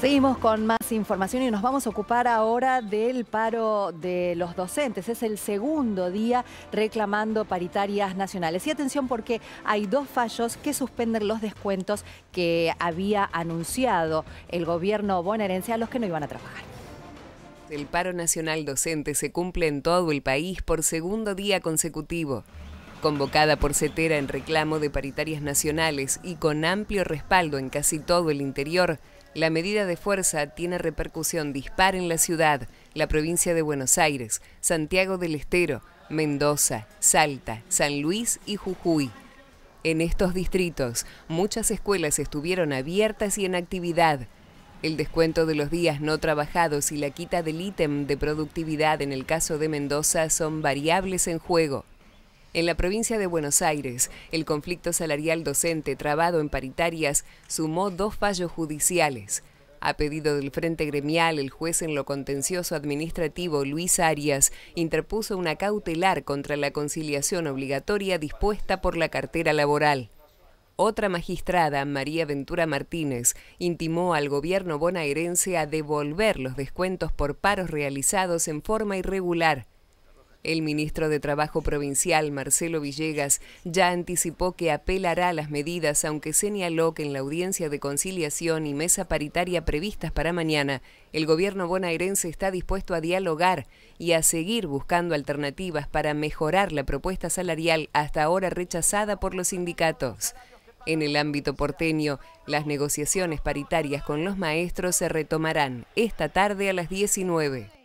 Seguimos con más información y nos vamos a ocupar ahora del paro de los docentes. Es el segundo día reclamando paritarias nacionales. Y atención porque hay dos fallos que suspenden los descuentos que había anunciado el gobierno bonaerense a los que no iban a trabajar. El paro nacional docente se cumple en todo el país por segundo día consecutivo. Convocada por CETERA en reclamo de paritarias nacionales y con amplio respaldo en casi todo el interior, la medida de fuerza tiene repercusión dispar en la ciudad, la provincia de Buenos Aires, Santiago del Estero, Mendoza, Salta, San Luis y Jujuy. En estos distritos, muchas escuelas estuvieron abiertas y en actividad. El descuento de los días no trabajados y la quita del ítem de productividad en el caso de Mendoza son variables en juego. En la provincia de Buenos Aires, el conflicto salarial docente trabado en paritarias sumó dos fallos judiciales. A pedido del Frente Gremial, el juez en lo contencioso administrativo Luis Arias interpuso una cautelar contra la conciliación obligatoria dispuesta por la cartera laboral. Otra magistrada, María Ventura Martínez, intimó al gobierno bonaerense a devolver los descuentos por paros realizados en forma irregular. El ministro de Trabajo Provincial, Marcelo Villegas, ya anticipó que apelará a las medidas, aunque señaló que en la audiencia de conciliación y mesa paritaria previstas para mañana, el gobierno bonaerense está dispuesto a dialogar y a seguir buscando alternativas para mejorar la propuesta salarial hasta ahora rechazada por los sindicatos. En el ámbito porteño, las negociaciones paritarias con los maestros se retomarán esta tarde a las 19.